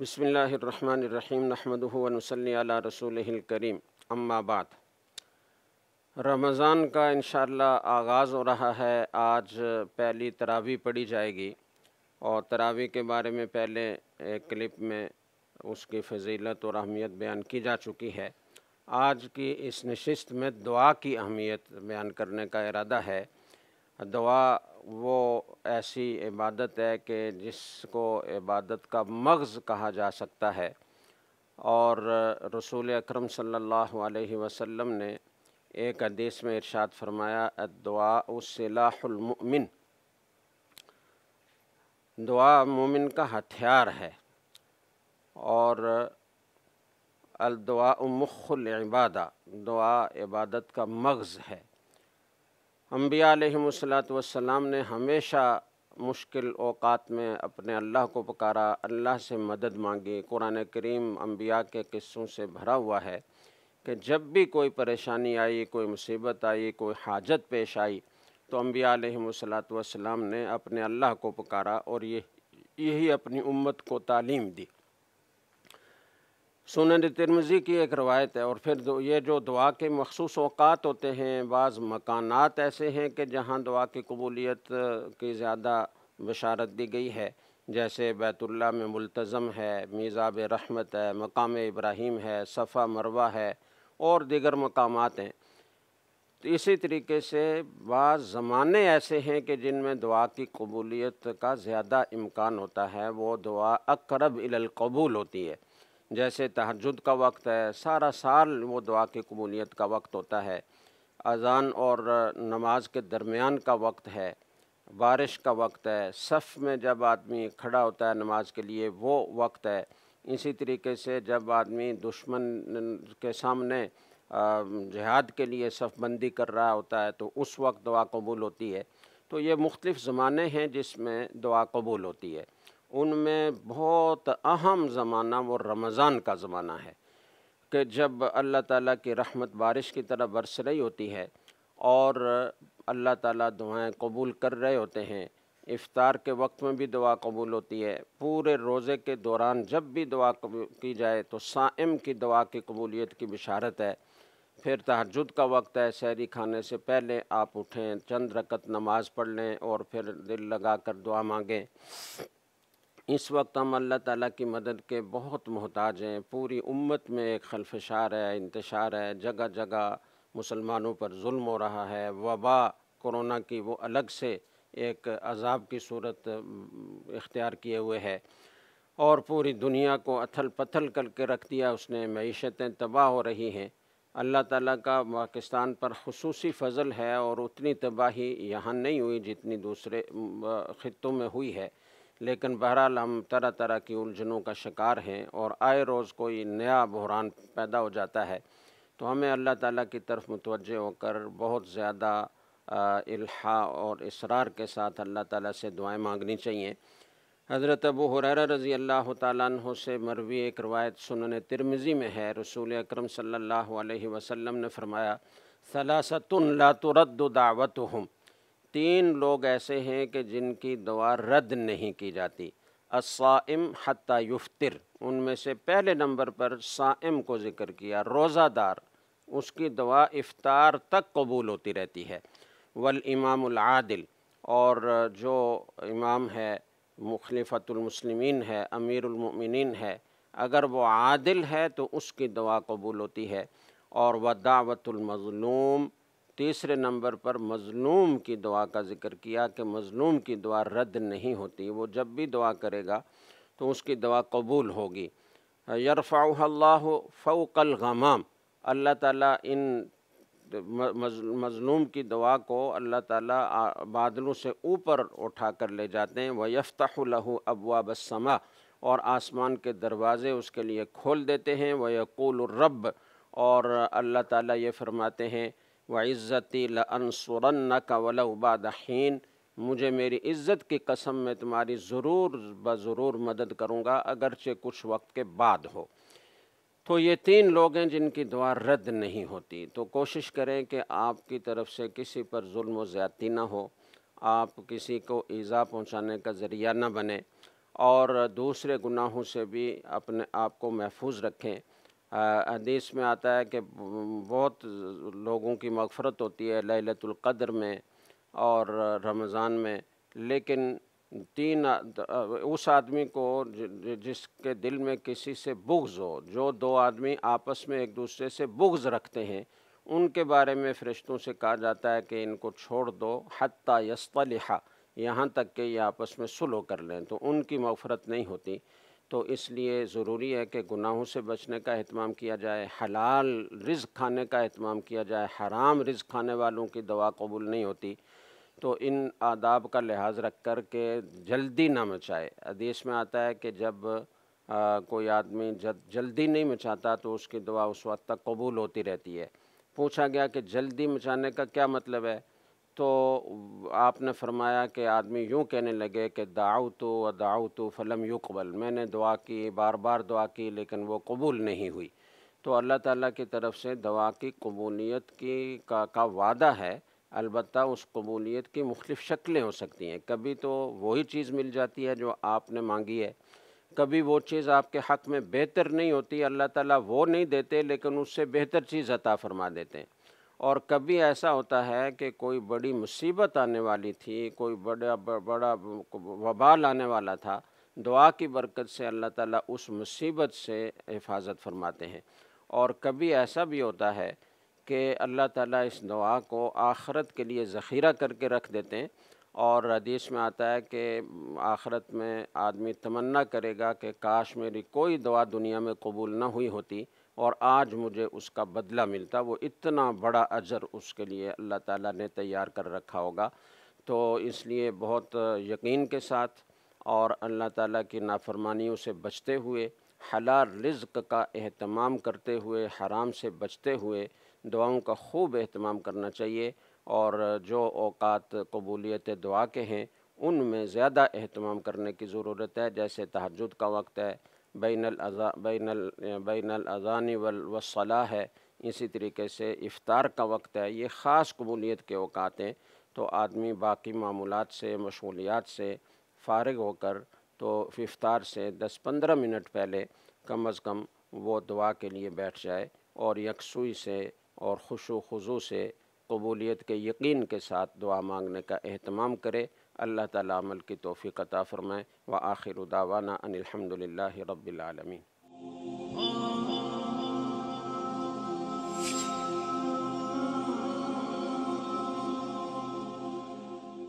बसमीम नहमदनसली रसूल करीम अम्माबाद रमज़ान का इन आगाज़ हो रहा है आज पहली तरावी पढ़ी जाएगी और तरावी के बारे में पहले एक क्लिप में उसकी फजीलत और अहमियत बयान की जा चुकी है आज की इस नशस्त में दुआ की अहमियत बयान करने का इरादा है दुआ वो ऐसी इबादत है कि जिसको इबादत का मग़ज़ कहा जा सकता है और रसूल अकरम सल्लल्लाहु अलैहि वसल्लम ने एक हदीस में इरशाद फरमाया दुआ उसमिन दुआ मोमिन का हथियार है और अलदुआ मुखल इबादा दुआ इबादत का मग़ज़ है अम्बिया वसलाम ने हमेशा मुश्किल अवात में अपने अल्लाह को पुकारा अल्लाह से मदद मांगी कुरान करीम अम्बिया के किस्सों से भरा हुआ है कि जब भी कोई परेशानी आई कोई मुसीबत आई कोई हाजत पेश आई तो अम्बिया वसलाम ने अपने अल्लाह को पुकारा और ये यही अपनी उम्मत को तालीम दी सुन तिरमज़ी की एक रवायत है और फिर ये जो दुआ के मखसूस अवकात होते हैं बाज़ मकानात ऐसे हैं कि जहाँ दुआ की कबूलियत की ज़्यादा बशारत दी गई है जैसे बैतुल्ला में मुलतज़म है मीज़ाब रहमत है मकाम इब्राहीम है सफ़ा मरवा है और दिगर मकाम हैं तो इसी तरीके से बाज़ ज़माने ऐसे हैं कि जिनमें दुआ की कबूलीत का ज़्यादा इम्कान होता है वो दुआ अकरब इलकबूल होती है जैसे तहजद का वक्त है सारा साल वो दुआ की कबूलीत का वक्त होता है अजान और नमाज के दरमियान का वक्त है बारिश का वक्त है सफ़ में जब आदमी खड़ा होता है नमाज के लिए वो वक्त है इसी तरीके से जब आदमी दुश्मन के सामने जहाद के लिए सफ़बंदी कर रहा होता है तो उस वक्त दुआ कबूल होती है तो ये मुख्तलिफ़ ज़माने हैं जिसमें दुआ कबूल होती है उनमें बहुत अहम ज़माना वो रमज़ान का ज़माना है कि जब अल्लाह ताला की रहमत बारिश की तरह बरस रही होती है और अल्लाह ताला दुआएं कबूल कर रहे होते हैं इफ़ार के वक्त में भी दुआ कबूल होती है पूरे रोज़े के दौरान जब भी दुआ की जाए तो साइम की दुआ की कबूलियत की बिशारत है फिर तहजद का वक्त है शहरी खाने से पहले आप उठें चंद रकत नमाज़ पढ़ लें और फिर दिल लगा कर दुआ मांगें इस वक्त हम अल्लाह ताला की मदद के बहुत मोहताज हैं पूरी उम्मत में एक खलफशार है इंतशार है जगह जगह मुसलमानों पर जुल्म हो रहा है वबा कोरोना की वो अलग से एक अजाब की सूरत इख्तियार किए हुए है और पूरी दुनिया को अथल पथल करके रख दिया उसने मीशतें तबाह हो रही हैं अल्लाह ताला का पाकिस्तान पर खसूसी फ़जल है और उतनी तबाही यहाँ नहीं हुई जितनी दूसरे ख़ितों में हुई है लेकिन बहरहाल हम तरह तरह की उलझनों का शिकार हैं और आए रोज़ कोई नया बहरान पैदा हो जाता है तो हमें अल्लाह ताला की तरफ मुतवजह होकर बहुत ज़्यादा इल्हा और इसरार के साथ अल्लाह ताला से दुआएं मांगनी चाहिए हज़रत अबू हुररा रज़ी अल्लाह तु से मरवी एक रवायत सुनन तिरमिज़ी में है रसूल अक्रम सल्लल्लाहु अलैहि वसल्लम ने फरमाया सलासतुन ला दावत हम तीन लोग ऐसे हैं कि जिनकी दुआ रद्द नहीं की जाती असाइम हत्ता युफ्तिर उनमें से पहले नंबर पर साइम को ज़िक्र किया रोज़ादार उसकी दवा इफ़ार तक कबूल होती रहती है वल इमामदिल और जो इमाम है मुखलफ़तमसलिमिन है अमीरमिन है अगर वो आदिल है तो उसकी दवा कबूल होती है और वह दावतमज़लूम तीसरे नंबर पर मज़लूम की दुआ का ज़िक्र किया कि मज़लूम की दुआ रद्द नहीं होती वो जब भी दुआ करेगा तो उसकी दुआ कबूल होगी यरफा फ़ौकल गमाम अल्लाह ताला इन मज़लूम की दुआ को अल्लाह ताला बादलों से ऊपर उठा कर ले जाते हैं वह यफ्तलहू अबवा बसमा और आसमान के दरवाज़े उसके लिए खोल देते हैं व यकूल रब और अल्लाह ताला ये फरमाते हैं व इज़्ज़ती लनसरन का वलबादीन मुझे मेरी इज़्ज़त की कसम में तुम्हारी ज़रूर बज़रूर मदद करूँगा अगरचे कुछ वक्त के बाद हो तो ये तीन लोग हैं जिनकी दुआ रद्द नहीं होती तो कोशिश करें कि आपकी तरफ से किसी पर जुल्म ज़्यादती ना हो आप किसी को ईज़ा पहुँचाने का ज़रिया ना बने और दूसरे गुनाहों से भी अपने आप को महफूज रखें हदीस में आता है कि बहुत लोगों की मगफरत होती है लैलतुल्क़द्र में और रमज़ान में लेकिन तीन उस आदमी को जिसके दिल में किसी से बुग्ज़ हो जो दो आदमी आपस में एक दूसरे से बुग्ज़ रखते हैं उनके बारे में फ़रिश्तों से कहा जाता है कि इनको छोड़ दो हती यस्तलिहा यहाँ तक कि ये आपस में सुलो कर लें तो उनकी मफ़रत नहीं होती तो इसलिए ज़रूरी है कि गुनाहों से बचने का अहतमाम किया जाए हलाल रिज़ खाने का अहतमाम किया जाए हराम रिज़ खाने वालों की दवा कबूल नहीं होती तो इन आदाब का लिहाज रख कर के जल्दी ना मचाए आदेश में आता है कि जब आ, कोई आदमी जब जल्दी नहीं मचाता तो उसकी दवा उस वक्त तक कबूल होती रहती है पूछा गया कि जल्दी मचाने का क्या मतलब है तो आपने फरमाया कि आदमी यूँ कहने लगे कि दाऊ तो व दाऊ तो फ़लम युकबल मैंने दुआ की बार बार दुआ की लेकिन वो कबूल नहीं हुई तो अल्लाह ताला की तरफ से दवा की कबूलीत की का का वादा है अलबत् उस कबूलीत की मुख्तफ शक्लें हो सकती हैं कभी तो वही चीज़ मिल जाती है जो आपने मांगी है कभी वो चीज़ आपके हक़ में बेहतर नहीं होती अल्लाह ताला वो नहीं देते लेकिन उससे बेहतर चीज़ अता फरमा देते हैं और कभी ऐसा होता है कि कोई बड़ी मुसीबत आने वाली थी कोई बड़ा बड़ा वबाल आने वाला था दुआ की बरकत से अल्लाह ताला उस मुसीबत से हिफाजत फरमाते हैं और कभी ऐसा भी होता है कि अल्लाह ताला इस दुआ को आखरत के लिए ज़ख़ीरा करके रख देते हैं और हदीस में आता है कि आखरत में आदमी तमन्ना करेगा कि काश मेरी कोई दुआ दुनिया में कबूल ना हुई होती और आज मुझे उसका बदला मिलता वो इतना बड़ा अजर उसके लिए अल्लाह ताला ने तैयार कर रखा होगा तो इसलिए बहुत यकीन के साथ और अल्लाह ताला की नाफरमानियों से बचते हुए हलाल रिज्क का अहतमाम करते हुए हराम से बचते हुए दुआओं का खूब अहतमाम करना चाहिए और जो अवकात कबूलियत दुआ के हैं उनमें ज़्यादा अहतमाम करने की ज़रूरत है जैसे तहजद का वक्त है बैन बैन बैन अज़ानी वसला है इसी तरीके से इफ़ार का वक्त है ये ख़ास कबूलीत के अवकात हैं तो आदमी बाकी मामूलत से मशगूलियात से फारग होकर तो इफ़ार से दस पंद्रह मिनट पहले कम अज़ कम वो दुआ के लिए बैठ जाए और यकसुई से और खुशो खजू से कबूलीत के यकीन के साथ दुआ मांगने का अहतमाम करे अल्लाह ताला अमल की तोफ़ी अता फ़रमाए व आखिर दावाना अनिलहमदिल्ला रबालमीन